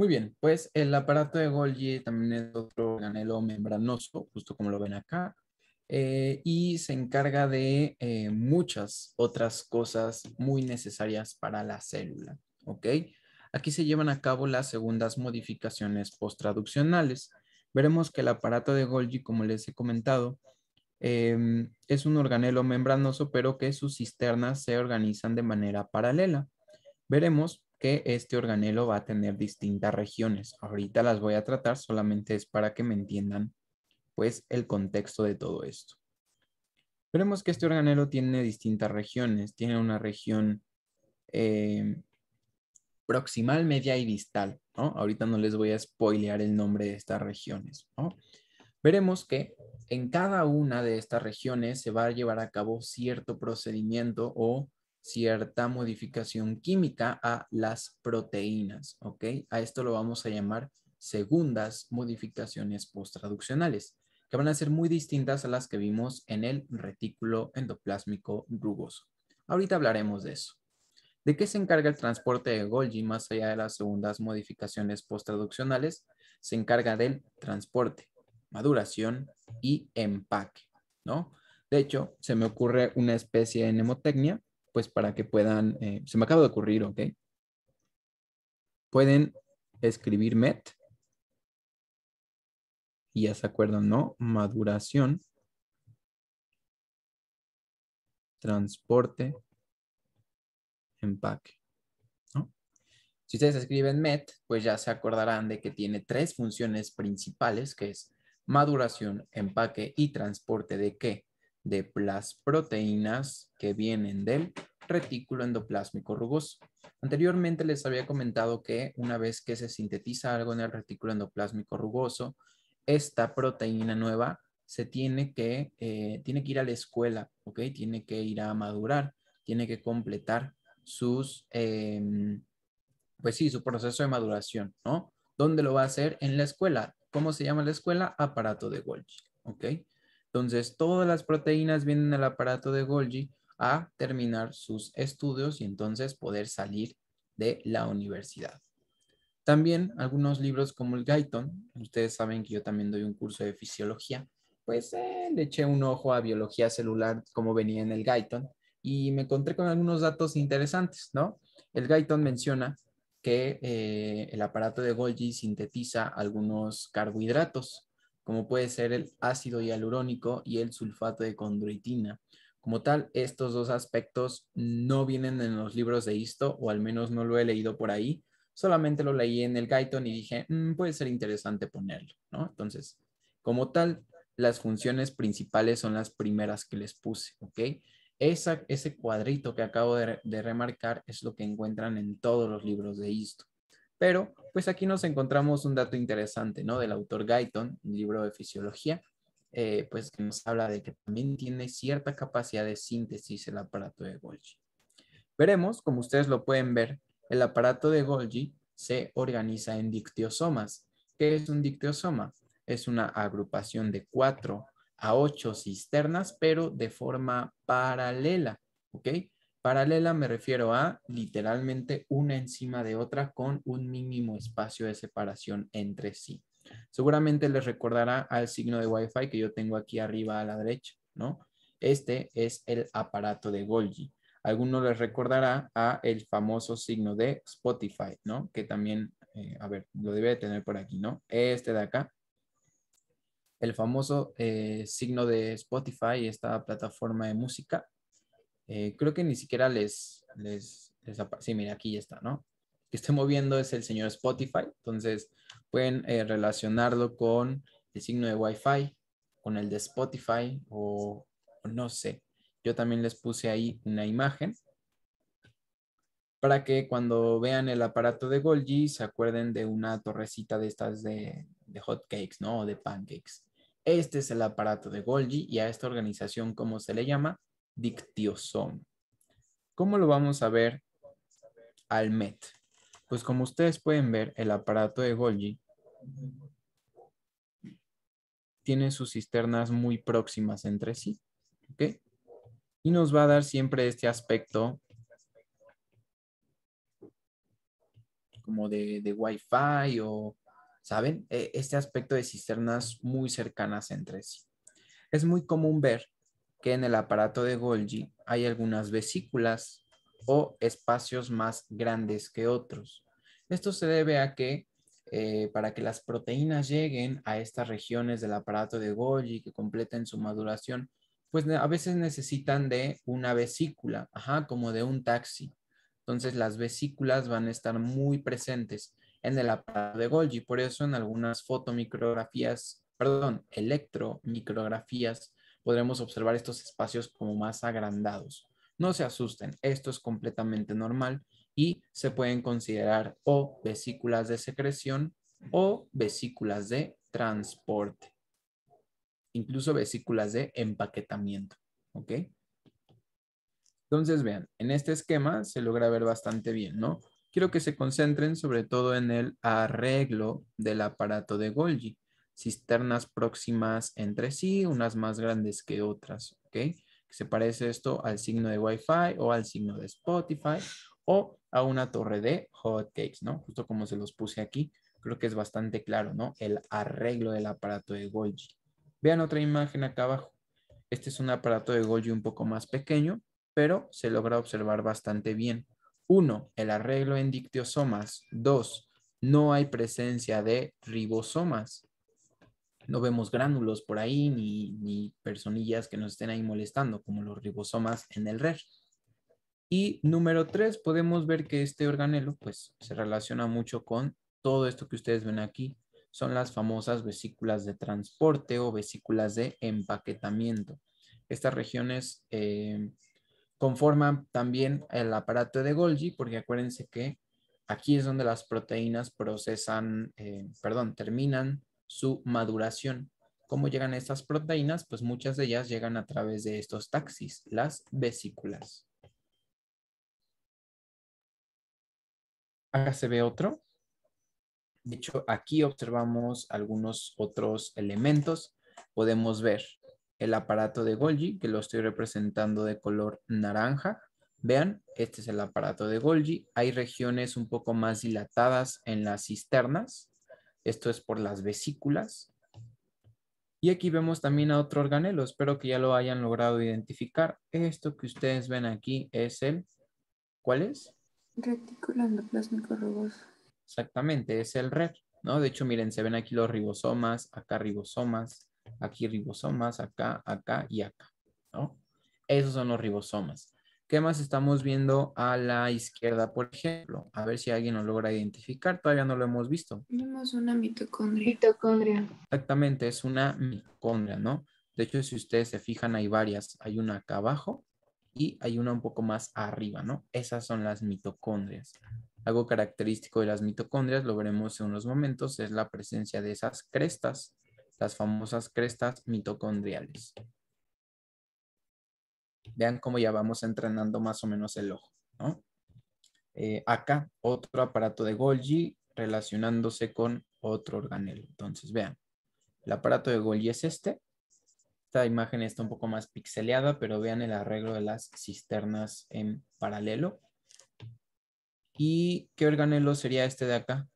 Muy bien, pues el aparato de Golgi también es otro organelo membranoso, justo como lo ven acá, eh, y se encarga de eh, muchas otras cosas muy necesarias para la célula, ¿ok? Aquí se llevan a cabo las segundas modificaciones postraduccionales. Veremos que el aparato de Golgi, como les he comentado, em, es un organelo membranoso, pero que sus cisternas se organizan de manera paralela. Veremos que este organelo va a tener distintas regiones. Ahorita las voy a tratar, solamente es para que me entiendan pues el contexto de todo esto. Veremos que este organelo tiene distintas regiones. Tiene una región eh, proximal, media y distal. Ahorita no les voy a spoilear el nombre de estas regiones. Veremos que en cada una de estas regiones se va a llevar a cabo cierto procedimiento o cierta modificación química a las proteínas, ¿ok? A esto lo vamos a llamar segundas modificaciones postraduccionales, que van a ser muy distintas a las que vimos en el retículo endoplásmico rugoso. Ahorita hablaremos de eso. ¿De qué se encarga el transporte de Golgi más allá de las segundas modificaciones postraduccionales? Se encarga del transporte, maduración y empaque, ¿no? De hecho, se me ocurre una especie de mnemotecnia pues para que puedan, eh, se me acaba de ocurrir, ¿ok? Pueden escribir MET, y ya se acuerdan, ¿no? Maduración, transporte, empaque. Si ustedes escriben MET, pues ya se acordarán de que tiene tres funciones principales, que es maduración, empaque y transporte de qué? de las proteínas que vienen del retículo endoplásmico rugoso. Anteriormente les había comentado que una vez que se sintetiza algo en el retículo endoplásmico rugoso, esta proteína nueva se tiene que, eh, tiene que ir a la escuela, ¿ok? Tiene que ir a madurar, tiene que completar sus, em, pues su proceso de maduración, ¿no? ¿Dónde lo va a hacer? En la escuela. ¿Cómo se llama la escuela? Aparato de Golgi, ¿ok? Entonces, todas las proteínas vienen al aparato de Golgi a terminar sus estudios y entonces poder salir de la universidad. También algunos libros como el Guyton, ustedes saben que yo también doy un curso de fisiología, pues eh, le eché un ojo a biología celular como venía en el Guyton y me encontré con algunos datos interesantes, ¿no? El Guyton menciona que eh, el aparato de Golgi sintetiza algunos carbohidratos, como puede ser el ácido hialurónico y el sulfato de condroitina. Como tal, estos dos aspectos no vienen en los libros de Isto, o al menos no lo he leído por ahí. Solamente lo leí en el Gaiton y dije, mm, puede ser interesante ponerlo, ¿no? Entonces, como tal, las funciones principales son las primeras que les puse, ¿ok? ese cuadrito que acabo de, de remarcar es lo que encuentran en todos los libros de Isto. Pero pues aquí nos encontramos un dato interesante, ¿no? Del autor Guyton, un libro de fisiología, eh, pues que nos habla de que también tiene cierta capacidad de síntesis el aparato de Golgi. Veremos, como ustedes lo pueden ver, el aparato de Golgi se organiza en dictiosomas. ¿Qué es un dictiosoma? Es una agrupación de cuatro a ocho cisternas, pero de forma paralela, ¿ok? Paralela me refiero a literalmente una encima de otra con un mínimo espacio de separación entre sí. Seguramente les recordará al signo de Wi-Fi que yo tengo aquí arriba a la derecha, ¿no? Este es el aparato de Golgi. Alguno les recordará a el famoso signo de Spotify, ¿no? Que también, eh, a ver, lo debe de tener por aquí, ¿no? Este de acá. El famoso eh, signo de Spotify, esta plataforma de música, eh, creo que ni siquiera les, les, Sí, mira, aquí ya está, ¿no? Que estoy moviendo es el señor Spotify. Entonces, pueden eh, relacionarlo con el signo de Wi-Fi, con el de Spotify o, no sé. Yo también les puse ahí una imagen para que cuando vean el aparato de Golgi se acuerden de una torrecita de estas de, hotcakes hot ¿no? O de pancakes. Este es el aparato de Golgi y a esta organización, ¿cómo se le llama? DictioSom. ¿Cómo lo vamos a ver al MET? Pues como ustedes pueden ver, el aparato de Golgi tiene sus cisternas muy próximas entre sí. ¿Ok? Y nos va a dar siempre este aspecto como de, de Wi-Fi o, ¿saben? E, este aspecto de cisternas muy cercanas entre sí. Es muy común ver que en el aparato de Golgi hay algunas vesículas o espacios más grandes que otros. Esto se debe a que eh, para que las proteínas lleguen a estas regiones del aparato de Golgi que completen su maduración, pues a veces necesitan de una vesícula, ajá, como de un taxi. Entonces las vesículas van a estar muy presentes en el aparato de Golgi, por eso en algunas fotomicrografías, perdón, electromicrografías podremos observar estos espacios como más agrandados. No se asusten, esto es completamente normal y se pueden considerar o vesículas de secreción o vesículas de transporte, incluso vesículas de empaquetamiento. ¿Ok? Entonces, vean, en este esquema se logra ver bastante bien, ¿no? Quiero que se concentren sobre todo en el arreglo del aparato de Golgi cisternas próximas entre sí, unas más grandes que otras, ¿ok? Se parece esto al signo de Wi-Fi o al signo de Spotify o a una torre de hotcakes, ¿no? Justo como se los puse aquí, creo que es bastante claro, ¿no? El arreglo del aparato de Golgi. Vean otra imagen acá abajo. Este es un aparato de Golgi un poco más pequeño, pero se logra observar bastante bien. Uno, el arreglo en dictiosomas. Dos, no hay presencia de ribosomas no vemos gránulos por ahí ni, personillas que nos estén ahí molestando, como los ribosomas en el RER. Y número tres, podemos ver que este organelo pues, se relaciona mucho con todo esto que ustedes ven aquí. Son las famosas vesículas de transporte o vesículas de empaquetamiento. Estas regiones eh, conforman también el aparato de Golgi, porque acuérdense que aquí es donde las proteínas procesan, eh, perdón, terminan su maduración. ¿Cómo llegan estas proteínas? Pues muchas de ellas llegan a través de estos taxis, las vesículas. Acá se ve otro. De hecho, aquí observamos algunos otros elementos. Podemos ver el aparato de Golgi, que lo estoy representando de color naranja. Vean, este es el aparato de Golgi. Hay regiones un poco más dilatadas en las cisternas. Esto es por las vesículas. Y aquí vemos también a otro organelo. Espero que ya lo hayan logrado identificar. Esto que ustedes ven aquí es el... ¿Cuál es? Retículo endoplasmico rugoso. Exactamente, es el RER. ¿no? De hecho, miren, se ven aquí los ribosomas, acá ribosomas, aquí ribosomas, acá, acá y acá. ¿no? Esos son los ribosomas. ¿Qué más estamos viendo a la izquierda, por ejemplo? A ver si alguien nos logra identificar. Todavía no lo hemos visto. Vemos una Mitocondria. Exactamente, es una mitocondria, ¿no? De hecho, si ustedes se fijan, hay varias. Hay una acá abajo y hay una un poco más arriba, ¿no? Esas son las mitocondrias. Algo característico de las mitocondrias, lo veremos en unos momentos, es la presencia de esas crestas, las famosas crestas mitocondriales. Vean cómo ya vamos entrenando más o menos el ojo, ¿no? Eh, acá otro aparato de Golgi relacionándose con otro organelo. Entonces, vean, el aparato de Golgi es este. Esta imagen está un poco más pixeleada, pero vean el arreglo de las cisternas en paralelo. ¿Y qué organelo sería este de acá?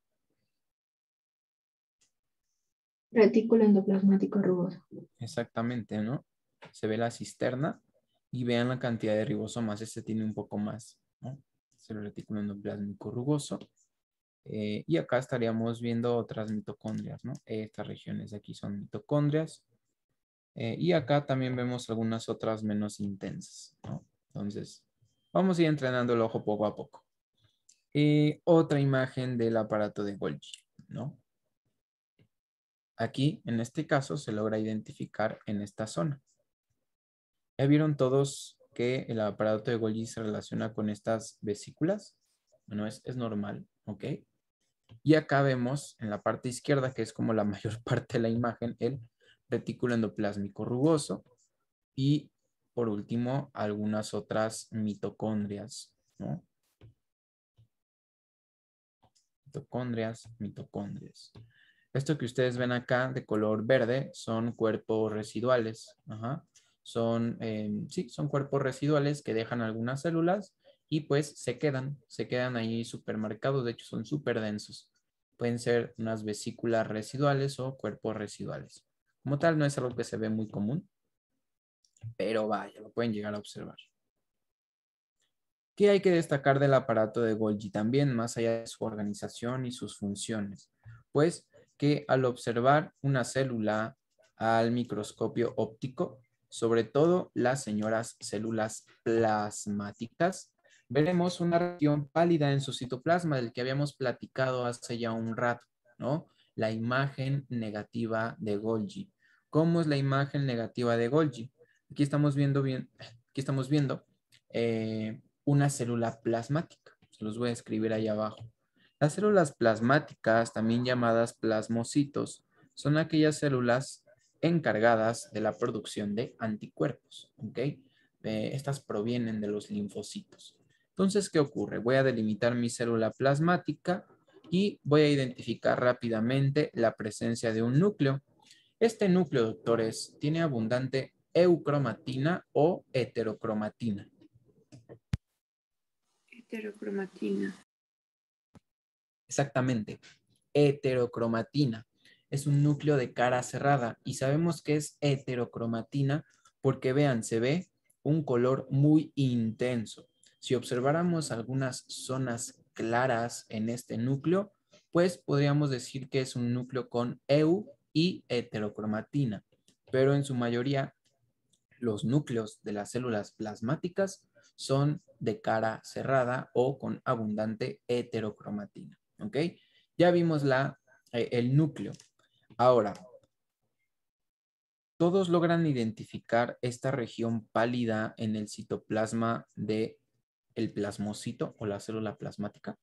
Retículo endoplasmático rugoso. Exactamente, ¿no? Se ve la cisterna y vean la cantidad de ribosomas. Este tiene un poco más, ¿no? Es el retículo endoplasmico rugoso. Eh, y acá estaríamos viendo otras mitocondrias, Estas regiones de aquí son mitocondrias. Eh, y acá también vemos algunas otras menos intensas, Entonces, vamos a ir entrenando el ojo poco a poco. otra imagen del aparato de Golgi, ¿no? Aquí, en este caso, se logra identificar en esta zona. ¿Ya vieron todos que el aparato de Golgi se relaciona con estas vesículas? Bueno, es, normal, ¿ok? Y acá vemos en la parte izquierda, que es como la mayor parte de la imagen, el retículo endoplásmico rugoso y por último algunas otras mitocondrias, ¿no? Mitocondrias, mitocondrias. Esto que ustedes ven acá de color verde son cuerpos residuales. Ajá son, em, son cuerpos residuales que dejan algunas células y pues se quedan, se quedan ahí supermercados, de hecho son súper densos. Pueden ser unas vesículas residuales o cuerpos residuales. Como tal, no es algo que se ve muy común, pero vaya, lo pueden llegar a observar. ¿Qué hay que destacar del aparato de Golgi también, más allá de su organización y sus funciones? Pues que al observar una célula al microscopio óptico, sobre todo las señoras células plasmáticas. Veremos una región pálida en su citoplasma del que habíamos platicado hace ya un rato, ¿no? La imagen negativa de Golgi. ¿Cómo es la imagen negativa de Golgi? Aquí estamos viendo, bien, aquí estamos viendo eh, una célula plasmática. Se los voy a escribir ahí abajo. Las células plasmáticas, también llamadas plasmocitos, son aquellas células encargadas de la producción de anticuerpos. ¿ok? Eh, estas provienen de los linfocitos. Entonces, ¿qué ocurre? Voy a delimitar mi célula plasmática y voy a identificar rápidamente la presencia de un núcleo. Este núcleo, doctores, tiene abundante eucromatina o heterocromatina. Heterocromatina. Exactamente, heterocromatina es un núcleo de cara cerrada y sabemos que es heterocromatina porque vean, se ve un color muy intenso. Si observáramos algunas zonas claras en este núcleo, pues podríamos decir que es un núcleo con EU y heterocromatina, pero en su mayoría los núcleos de las células plasmáticas son de cara cerrada o con abundante heterocromatina. okay Ya vimos eh, el núcleo. Ahora, todos logran identificar esta región pálida en el citoplasma de el plasmocito o la célula plasmática.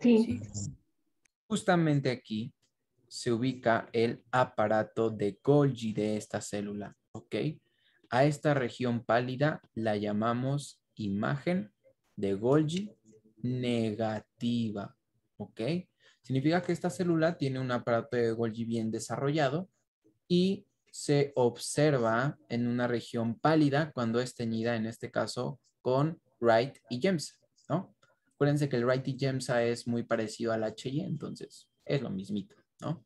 Sí. sí. Justamente aquí se ubica el aparato de Golgi de esta célula, ¿ok? A esta región pálida la llamamos imagen de Golgi negativa, ¿ok? Significa que esta célula tiene un aparato de Golgi bien desarrollado y se observa en una región pálida cuando es teñida, en este caso, con Wright y Gemsa, ¿no? Acuérdense que el Wright y Gemsa es muy parecido al HY, entonces es lo mismito, ¿no?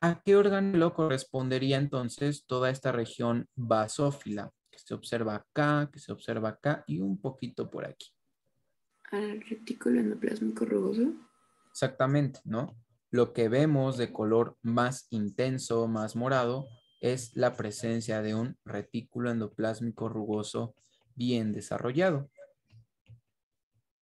¿A qué lo correspondería entonces toda esta región basófila? Que se observa acá, que se observa acá y un poquito por aquí. ¿Al retículo endoplasmico rugoso? Exactamente, ¿no? Lo que vemos de color más intenso, más morado, es la presencia de un retículo endoplásmico rugoso bien desarrollado.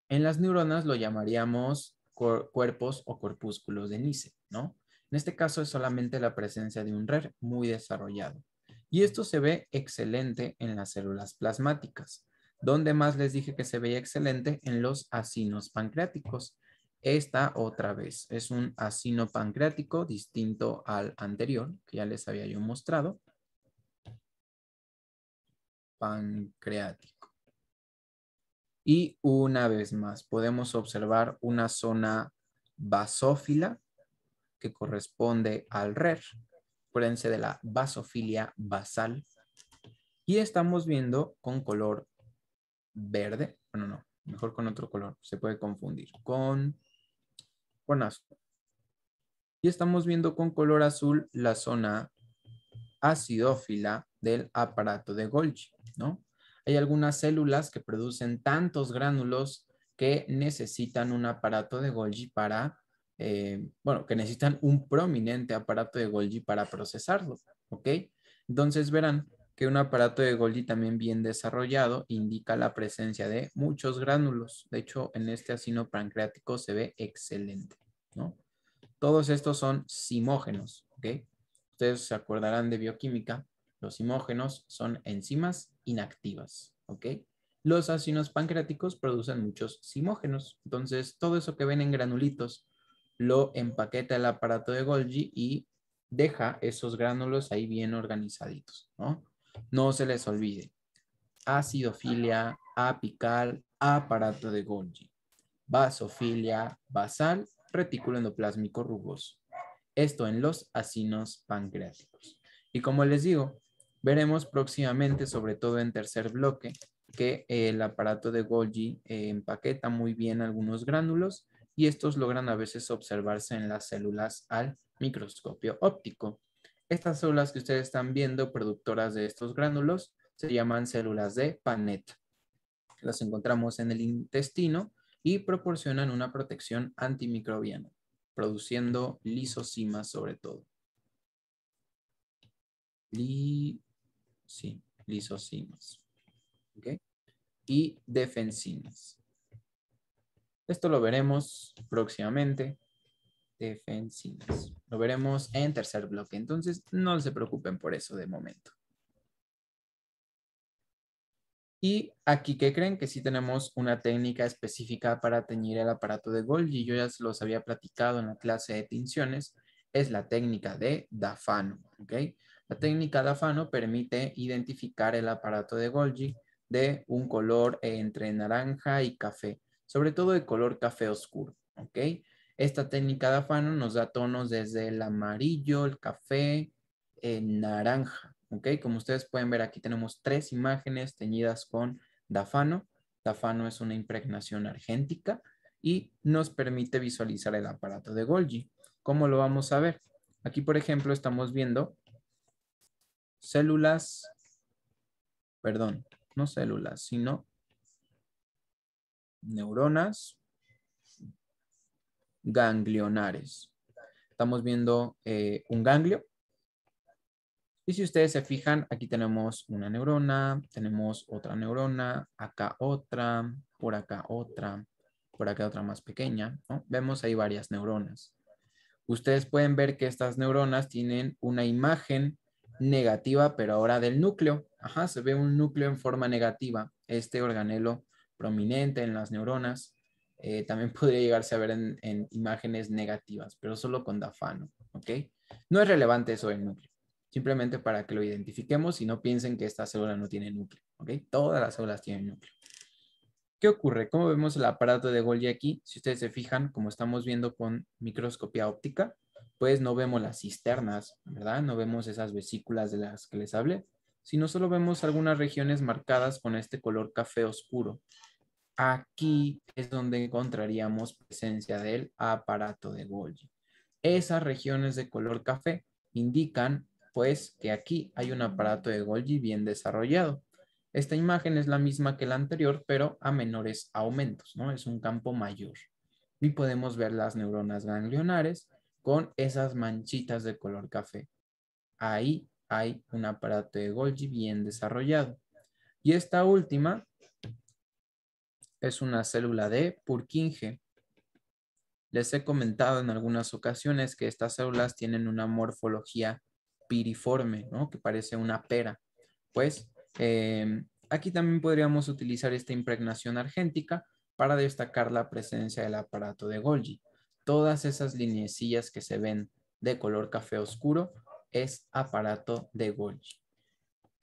En las neuronas lo llamaríamos cuerpos o corpúsculos de Nice, ¿no? En este caso es solamente la presencia de un RER muy desarrollado. Y esto se ve excelente en las células plasmáticas. Donde más les dije que se veía excelente? En los acinos pancreáticos, esta otra vez es un asino pancreático distinto al anterior que ya les había yo mostrado. Pancreático. Y una vez más podemos observar una zona basófila que corresponde al RER. Acuérdense de la basofilia basal. Y estamos viendo con color verde, bueno no, mejor con otro color, se puede confundir, con con azul. Y estamos viendo con color azul la zona acidófila del aparato de Golgi, ¿no? Hay algunas células que producen tantos gránulos que necesitan un aparato de Golgi para, eh, bueno, que necesitan un prominente aparato de Golgi para procesarlo, ¿ok? Entonces verán que un aparato de Golgi también bien desarrollado indica la presencia de muchos gránulos. De hecho, en este asino pancreático se ve excelente, ¿no? Todos estos son simógenos, ¿ok? Ustedes se acordarán de bioquímica. Los simógenos son enzimas inactivas, ¿ok? Los asinos pancreáticos producen muchos simógenos. Entonces, todo eso que ven en granulitos lo empaqueta el aparato de Golgi y deja esos gránulos ahí bien organizaditos, ¿no? No se les olvide, acidofilia apical, aparato de Golgi, basofilia basal, retículo endoplásmico rugoso. Esto en los acinos pancreáticos. Y como les digo, veremos próximamente, sobre todo en tercer bloque, que el aparato de Golgi eh, empaqueta muy bien algunos gránulos y estos logran a veces observarse en las células al microscopio óptico. Estas células que ustedes están viendo, productoras de estos gránulos, se llaman células de paneta. Las encontramos en el intestino y proporcionan una protección antimicrobiana, produciendo lisocimas sobre todo. sí, lisosimas. Y defensinas. Esto lo veremos próximamente defensivas. Lo veremos en tercer bloque, entonces no se preocupen por eso de momento. Y aquí, que creen? Que sí tenemos una técnica específica para teñir el aparato de Golgi. Yo ya se los había platicado en la clase de tinciones. Es la técnica de Dafano, ¿ok? La técnica Dafano permite identificar el aparato de Golgi de un color entre naranja y café, sobre todo de color café oscuro, ¿ok? Esta técnica de dafano nos da tonos desde el amarillo, el café, el naranja. ¿ok? Como ustedes pueden ver, aquí tenemos tres imágenes teñidas con dafano. Dafano es una impregnación argéntica y nos permite visualizar el aparato de Golgi. ¿Cómo lo vamos a ver? Aquí, por ejemplo, estamos viendo células, perdón, no células, sino neuronas ganglionares. Estamos viendo eh, un ganglio. Y si ustedes se fijan, aquí tenemos una neurona, tenemos otra neurona, acá otra, por acá otra, por acá otra más pequeña. Vemos ahí varias neuronas. Ustedes pueden ver que estas neuronas tienen una imagen negativa, pero ahora del núcleo. Ajá, se ve un núcleo en forma negativa, este organelo prominente en las neuronas. Eh, también podría llegarse a ver en, imágenes negativas, pero solo con dafano, ¿ok? No es relevante eso del núcleo, simplemente para que lo identifiquemos y no piensen que esta célula no tiene núcleo, ¿ok? Todas las células tienen núcleo. ¿Qué ocurre? ¿Cómo vemos el aparato de Golgi aquí? Si ustedes se fijan, como estamos viendo con microscopía óptica, pues no vemos las cisternas, ¿verdad? No vemos esas vesículas de las que les hablé, sino solo vemos algunas regiones marcadas con este color café oscuro, Aquí es donde encontraríamos presencia del aparato de Golgi. Esas regiones de color café indican pues que aquí hay un aparato de Golgi bien desarrollado. Esta imagen es la misma que la anterior, pero a menores aumentos, ¿no? Es un campo mayor. Y podemos ver las neuronas ganglionares con esas manchitas de color café. Ahí hay un aparato de Golgi bien desarrollado. Y esta última es una célula de Purkinje. Les he comentado en algunas ocasiones que estas células tienen una morfología piriforme, ¿no? que parece una pera. Pues em, aquí también podríamos utilizar esta impregnación argéntica para destacar la presencia del aparato de Golgi. Todas esas linecillas que se ven de color café oscuro es aparato de Golgi.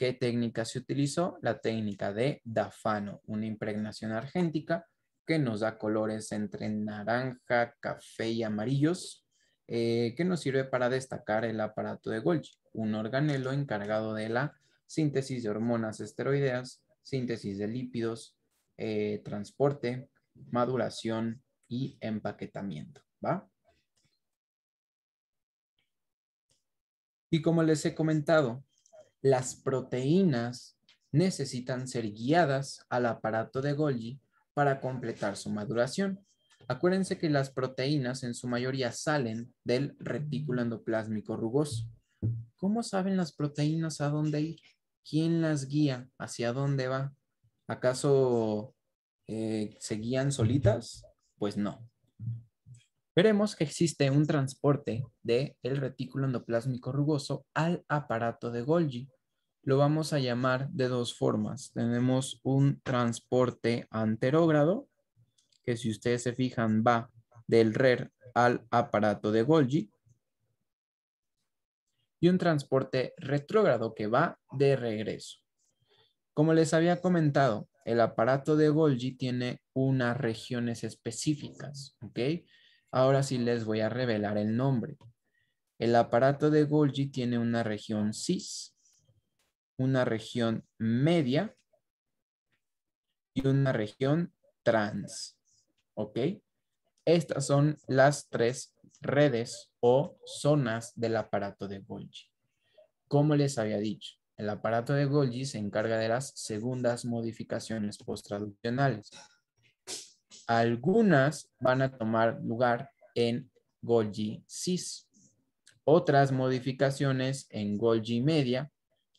¿Qué técnica se utilizó? La técnica de dafano, una impregnación argéntica que nos da colores entre naranja, café y amarillos, eh, que nos sirve para destacar el aparato de Golgi, un organelo encargado de la síntesis de hormonas esteroideas, síntesis de lípidos, eh, transporte, maduración y empaquetamiento. ¿va? Y como les he comentado, las proteínas necesitan ser guiadas al aparato de Golgi para completar su maduración. Acuérdense que las proteínas en su mayoría salen del retículo endoplásmico rugoso. ¿Cómo saben las proteínas a dónde ir? ¿Quién las guía? ¿Hacia dónde va? ¿Acaso eh, se guían solitas? Pues no. Veremos que existe un transporte del retículo endoplásmico rugoso al aparato de Golgi lo vamos a llamar de dos formas. Tenemos un transporte anterógrado, que si ustedes se fijan va del RER al aparato de Golgi, y un transporte retrógrado que va de regreso. Como les había comentado, el aparato de Golgi tiene unas regiones específicas, Ahora sí les voy a revelar el nombre. El aparato de Golgi tiene una región cis, una región media y una región trans. ¿Ok? Estas son las tres redes o zonas del aparato de Golgi. Como les había dicho, el aparato de Golgi se encarga de las segundas modificaciones postraduccionales. Algunas van a tomar lugar en Golgi cis, otras modificaciones en Golgi media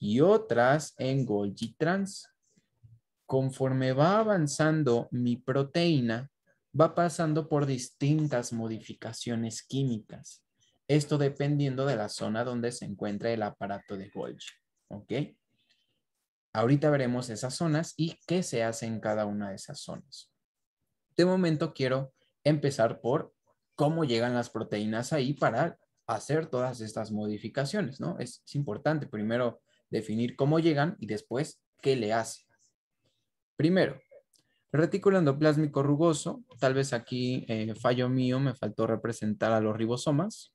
y otras en Golgi trans. Conforme va avanzando mi proteína, va pasando por distintas modificaciones químicas. Esto dependiendo de la zona donde se encuentra el aparato de Golgi. ¿Ok? Ahorita veremos esas zonas y qué se hace en cada una de esas zonas. De momento quiero empezar por cómo llegan las proteínas ahí para hacer todas estas modificaciones, ¿no? es importante primero definir cómo llegan y después qué le hace. Primero, retículo endoplásmico rugoso. Tal vez aquí eh, fallo mío, me faltó representar a los ribosomas.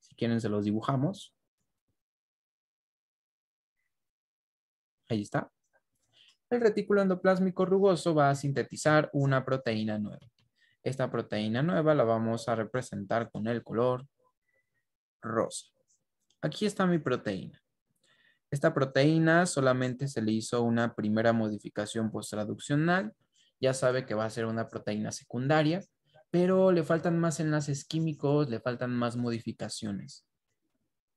Si quieren se los dibujamos. Ahí está. El retículo endoplásmico rugoso va a sintetizar una proteína nueva. Esta proteína nueva la vamos a representar con el color rosa. Aquí está mi proteína. Esta proteína solamente se le hizo una primera modificación postraduccional, ya sabe que va a ser una proteína secundaria, pero le faltan más enlaces químicos, le faltan más modificaciones.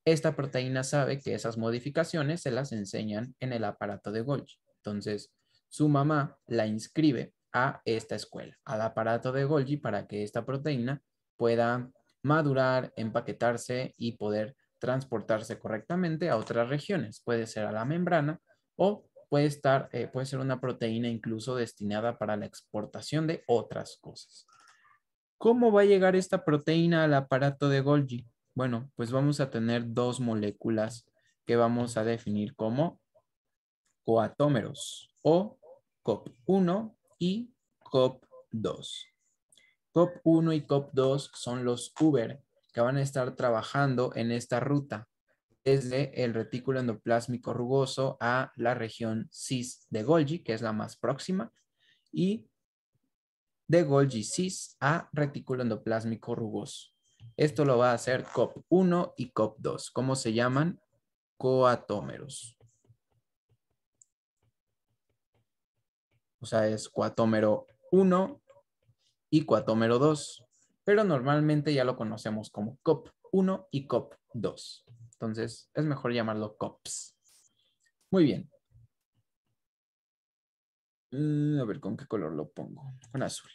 Esta proteína sabe que esas modificaciones se las enseñan en el aparato de Golgi. Entonces, su mamá la inscribe a esta escuela, al aparato de Golgi, para que esta proteína pueda madurar, empaquetarse y poder transportarse correctamente a otras regiones. Puede ser a la membrana o puede, estar, eh, puede ser una proteína incluso destinada para la exportación de otras cosas. ¿Cómo va a llegar esta proteína al aparato de Golgi? Bueno, pues vamos a tener dos moléculas que vamos a definir como coatómeros o COP1 y COP2. COP1 y COP2 son los Uber que van a estar trabajando en esta ruta desde el retículo endoplásmico rugoso a la región CIS de Golgi, que es la más próxima, y de Golgi CIS a retículo endoplásmico rugoso. Esto lo va a hacer COP1 y COP2. ¿Cómo se llaman? Coatómeros. O sea, es coatómero 1 y coatómero 2 pero normalmente ya lo conocemos como COP1 y COP2. Entonces, es mejor llamarlo COPs. Muy bien. Eh, a ver, ¿con qué color lo pongo? Con azul.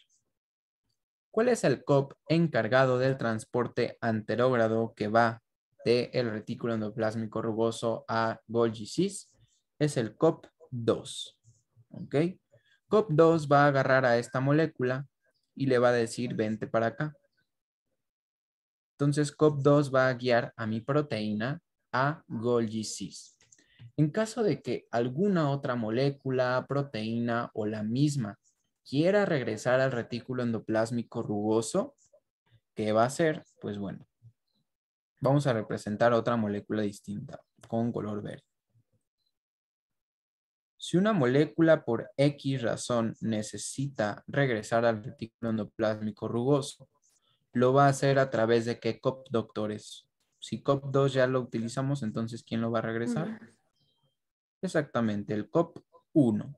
¿Cuál es el COP encargado del transporte anterógrado que va del el retículo endoplásmico rugoso a Golgi cis? Es el COP2. ¿Ok? COP2 va a agarrar a esta molécula y le va a decir, vente para acá. Entonces, COP2 va a guiar a mi proteína a Golgi cis En caso de que alguna otra molécula, proteína o la misma quiera regresar al retículo endoplásmico rugoso, ¿qué va a hacer? Pues bueno, vamos a representar otra molécula distinta con color verde. Si una molécula por X razón necesita regresar al retículo endoplásmico rugoso, lo va a hacer a través de qué COP, doctores. Si COP2 ya lo utilizamos, entonces ¿quién lo va a regresar? Exactamente, el COP1.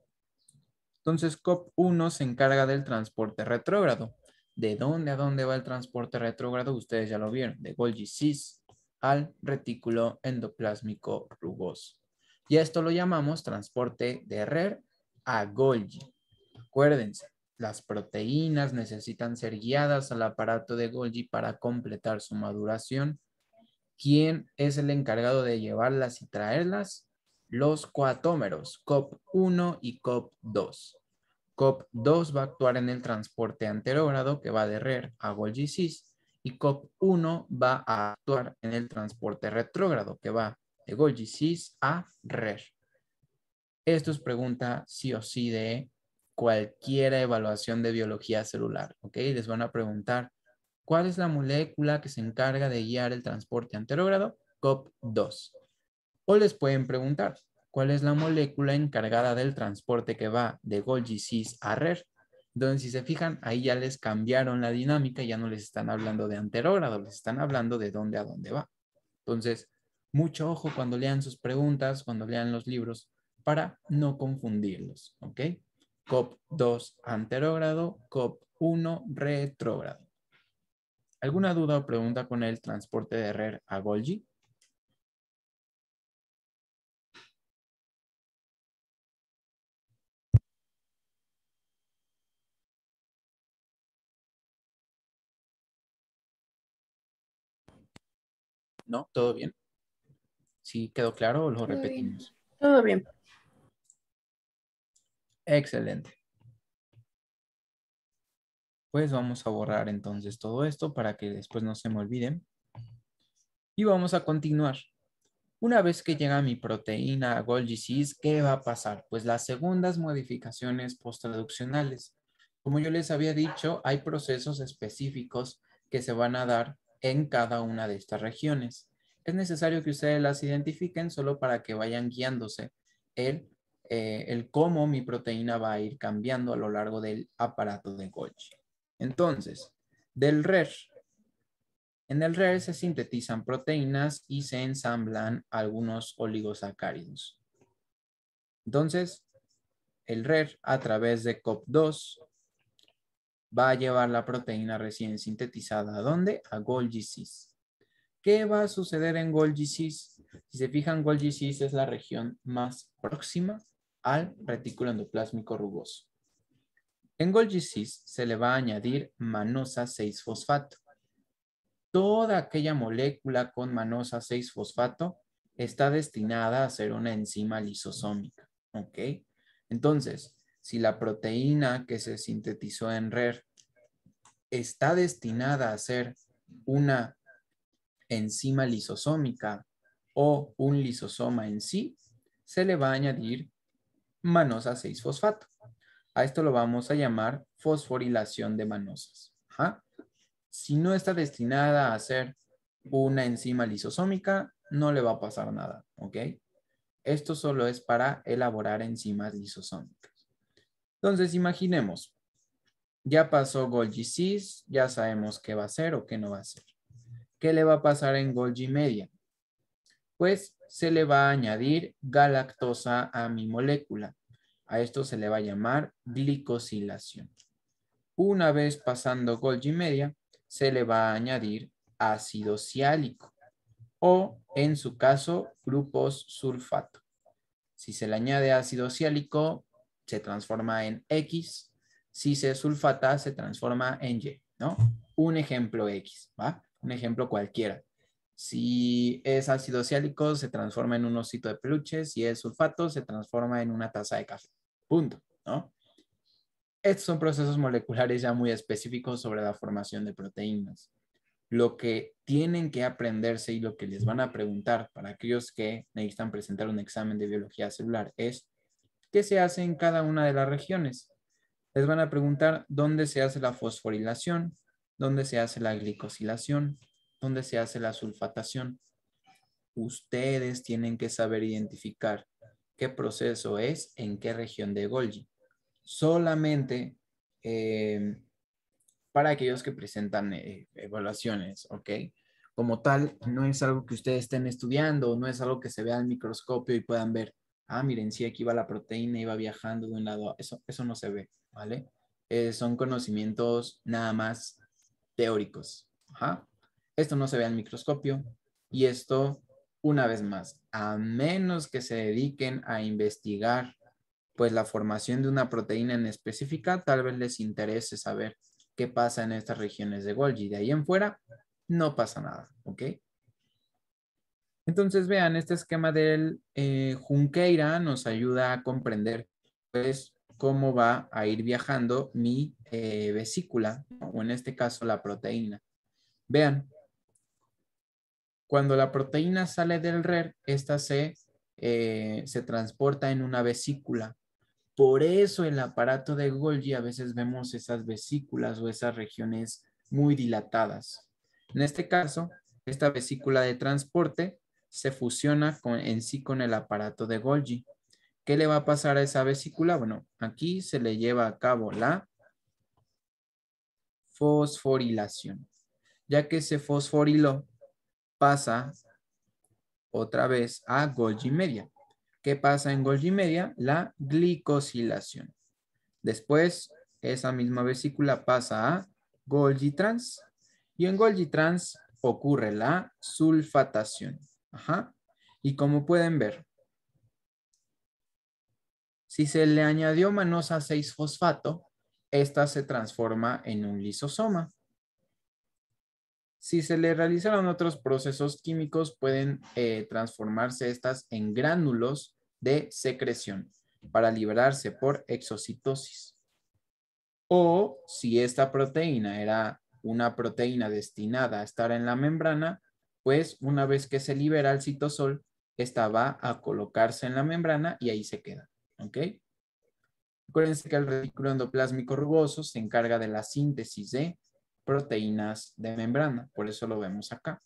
Entonces, COP1 se encarga del transporte retrógrado. ¿De dónde a dónde va el transporte retrógrado? Ustedes ya lo vieron, de golgi cis al retículo endoplásmico rugoso. Y esto lo llamamos transporte de RER a Golgi. Acuérdense, las proteínas necesitan ser guiadas al aparato de Golgi para completar su maduración. ¿Quién es el encargado de llevarlas y traerlas? Los coatómeros COP1 y COP2. COP2 va a actuar en el transporte anterógrado que va de RER a Golgi-Cis y COP1 va a actuar en el transporte retrógrado que va de Golgi cis a RER. Esto es pregunta sí o sí de cualquier evaluación de biología celular, ¿ok? Les van a preguntar, ¿cuál es la molécula que se encarga de guiar el transporte anterógrado? COP2. O les pueden preguntar, ¿cuál es la molécula encargada del transporte que va de Golgi-Cis a RER? Donde si se fijan, ahí ya les cambiaron la dinámica, ya no les están hablando de anterógrado, les están hablando de dónde a dónde va. Entonces, mucho ojo cuando lean sus preguntas, cuando lean los libros, para no confundirlos, ¿ok? COP2 anterógrado, COP1 retrógrado. ¿Alguna duda o pregunta con el transporte de RER a Golgi? ¿No? ¿Todo bien? Si quedó claro o lo repetimos? Todo bien. Excelente. Pues vamos a borrar entonces todo esto para que después no se me olviden. Y vamos a continuar. Una vez que llega mi proteína a Golgi ¿qué va a pasar? Pues las segundas modificaciones postraduccionales. Como yo les había dicho, hay procesos específicos que se van a dar en cada una de estas regiones es necesario que ustedes las identifiquen solo para que vayan guiándose eh, el, cómo mi proteína va a ir cambiando a lo largo del aparato de Golgi. Entonces, del RER, en el RER se sintetizan proteínas y se ensamblan algunos oligosacáridos. Entonces, el RER a través de COP2 va a llevar la proteína recién sintetizada. ¿A dónde? A Golgi-Cis. ¿Qué va a suceder en Golgi-Cis? Si se fijan, Golgi-Cis es la región más próxima al retículo endoplásmico rugoso. En Golgi-Cis se le va a añadir manosa 6-fosfato. Toda aquella molécula con manosa 6-fosfato está destinada a ser una enzima lisosómica. ¿Ok? Entonces, si la proteína que se sintetizó en RER e está destinada a ser una enzima lisosómica o un lisosoma en sí, se le va a añadir manosa 6-fosfato. A esto lo vamos a llamar fosforilación de manosas. Si no está destinada a ser una enzima lisosómica, no le va a pasar nada, ¿ok? Esto solo es para elaborar enzimas lisosómicas. Entonces, imaginemos, ya pasó Golgi-Cis, ya sabemos qué va a hacer o qué no va a hacer ¿qué le va a pasar en Golgi media? Pues se le va a añadir galactosa a mi molécula. A esto se le va a llamar glicosilación. Una vez pasando Golgi media, se le va a añadir ácido ciálico o, en su caso, grupos sulfato. Si se le añade ácido ciálico, se transforma en X. Si se sulfata, se transforma en Y, ¿no? Un ejemplo X, ¿va? un ejemplo cualquiera. Si es ácido ciálico, se transforma en un osito de peluche. Si es sulfato, se transforma en una taza de café. Punto, ¿no? Estos son procesos moleculares ya muy específicos sobre la formación de proteínas. Lo que tienen que aprenderse y lo que les van a preguntar para aquellos que necesitan presentar un examen de biología celular es qué se hace en cada una de las regiones. Les van a preguntar dónde se hace la fosforilación, donde se hace la glicosilación, donde se hace la sulfatación. Ustedes tienen que saber identificar qué proceso es en qué región de Golgi. Solamente eh, para aquellos que presentan eh, evaluaciones, ¿ok? Como tal, no es algo que ustedes estén estudiando, no es algo que se vea al microscopio y puedan ver, ah, miren, sí, aquí va la proteína, iba viajando de un lado, a... eso, eso no se ve, ¿vale? Eh, son conocimientos nada más teóricos. Esto no se ve al microscopio y esto, una vez más, a menos que se dediquen a investigar pues la formación de una proteína en específica, tal vez les interese saber qué pasa en estas regiones de Golgi. De ahí en fuera, no pasa nada, ¿ok? Entonces, vean, este esquema del eh, Junqueira nos ayuda a comprender, pues, cómo va a ir viajando mi eh, vesícula, o en este caso la proteína. Vean, cuando la proteína sale del RER, esta se, eh, se transporta en una vesícula. Por eso el aparato de Golgi a veces vemos esas vesículas o esas regiones muy dilatadas. En este caso, esta vesícula de transporte se fusiona en sí con el aparato de Golgi. ¿Qué le va a pasar a esa vesícula? Bueno, aquí se le lleva a cabo la fosforilación. Ya que se fosforiló, pasa otra vez a Golgi media. ¿Qué pasa en Golgi media? La glicosilación. Después, esa misma vesícula pasa a Golgi trans. Y en Golgi trans ocurre la sulfatación. Y como pueden ver, si se le añadió manosa 6-fosfato, esta se transforma en un lisosoma. Si se le realizaron otros procesos químicos, pueden eh, transformarse estas en gránulos de secreción para liberarse por exocitosis. O si esta proteína era una proteína destinada a estar en la membrana, pues una vez que se libera el citosol, esta va a colocarse en la membrana y ahí se queda. ¿Ok? Acuérdense que el retículo endoplásmico rugoso se encarga de la síntesis de proteínas de membrana, por eso lo vemos acá.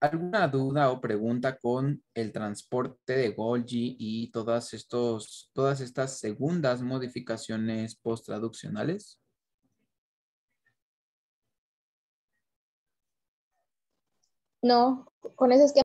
¿Alguna duda o pregunta con el transporte de Golgi y todas, estos, todas estas segundas modificaciones postraduccionales? No, con eso es que